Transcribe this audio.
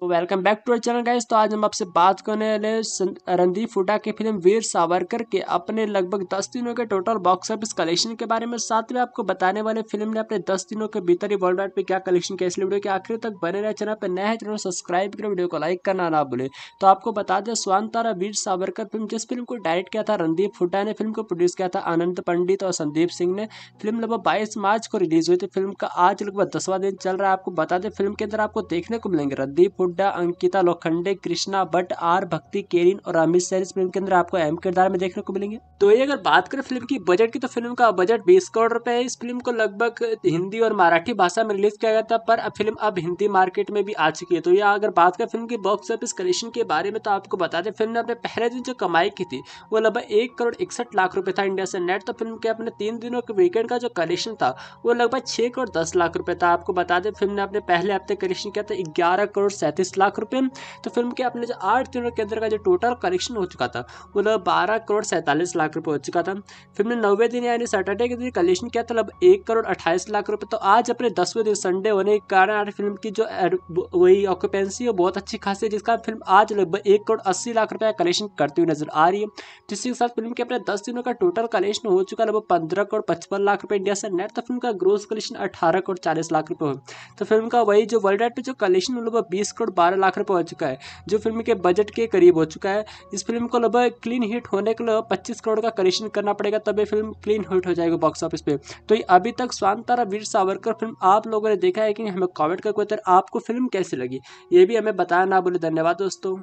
तो welcome back to our channel guys तो आज हम आपसे बात करने वाले रणदीप हुडा की फिल्म वीर सावरकर के अपने लगभग दस दिनों के टोटल बॉक्स ऑफिस कलेक्शन के बारे में साथ में आपको बताने वाले फिल्म ने अपने दस दिनों के भीतर ही वर्ल्ड वाइड पे क्या कलेक्शन किया इसलिए वीडियो के आखिर तक बने रहे चैनल पर नया है चैनल सब्सक्राइब करें वीडियो को लाइक करना ना भूलें तो आपको बता दें स्वान तारा वीर सावरकर फिल्म जिस फिल्म को डायरेक्ट किया था रणदीप हुडा ने फिल्म को प्रोड्यूस किया था आनंद पंडित और संदीप सिंह ने फिल्म लगभग बाईस मार्च को रिलीज हुई थी फिल्म का आज लगभग दसवा दिन चल रहा है आपको बता दें फिल्म के अंदर आपको देखने को मिलेंगे रणदीप हुड्डा अंकिता लोखंडे कृष्णा भट्ट आर भक्ति केरिन और अमित सैर इस फिल्म के अंदर आपको अहम किरदार में देखने को मिलेंगे तो ये अगर बात करें फिल्म की बजट की तो फिल्म का बजट बीस करोड़ रुपए है इस फिल्म को लगभग हिंदी और मराठी भाषा में रिलीज किया गया था पर अब फिल्म अब हिंदी मार्केट में भी आ चुकी है तो ये अगर बात करें फिल्म की बॉक्स ऑफिस कलेक्शन के बारे में तो आपको बता दें फिल्म ने अपने पहले दिन जो कमाई की थी वो लगभग एक करोड़ इकसठ लाख रुपए था इंडिया से नेट तो फिल्म के अपने तीन दिनों के वीकेंड का जो कलेक्शन था वो लगभग छह करोड़ दस लाख रुपए था आपको बता दें फिल्म ने अपने पहले हफ्ते कलेक्शन किया था ग्यारह करोड़ अड़तीस लाख रुपये तो फिल्म के अपने जो आठ दिनों के अंदर का जो टोटल कलेक्शन हो चुका था वो लगभग बारह करोड़ सैंतालीस लाख रुपये हो चुका था फिल्म ने नौवे दिन यानी सैटरडे के दिन कलेक्शन किया था लगभग मतलब एक करोड़ अट्ठाईस लाख रुपये तो आज अपने दसवें दिन संडे होने के कारण आज फिल्म की जो वही ऑक्यूपेंसी है बहुत अच्छी खासी है जिसका फिल्म आज लगभग एक करोड़ अस्सी लाख रुपये कलेक्शन करती हुई नजर आ रही है जिसके साथ फिल्म के अपने दस दिनों का टोटल कलेक्शन हो चुका लगभग पंद्रह करोड़ पचपन लाख रुपये इंडिया से नेट तो फिल्म का ग्रोस कलेक्शन अठारह करोड़ चालीस लाख रुपये हो तो फिल्म का वही जो वर्ल्ड वाइड पे जो कलेक्शन लगभग बीस करोड़ करोड़ बारह लाख रुपये हो चुका है जो फिल्म के बजट के करीब हो चुका है इस फिल्म को लगभग क्लीन हिट होने के लिए पच्चीस करोड़ का करेक्शन करना पड़ेगा तब ये फिल्म क्लीन हिट हो जाएगी बॉक्स ऑफिस पर तो ये अभी तक स्वांतारा वीर सावरकर फिल्म आप लोगों ने देखा है कि हमें कॉमेंट करके कोई आपको फिल्म कैसी लगी ये भी हमें बताया ना बोले धन्यवाद दोस्तों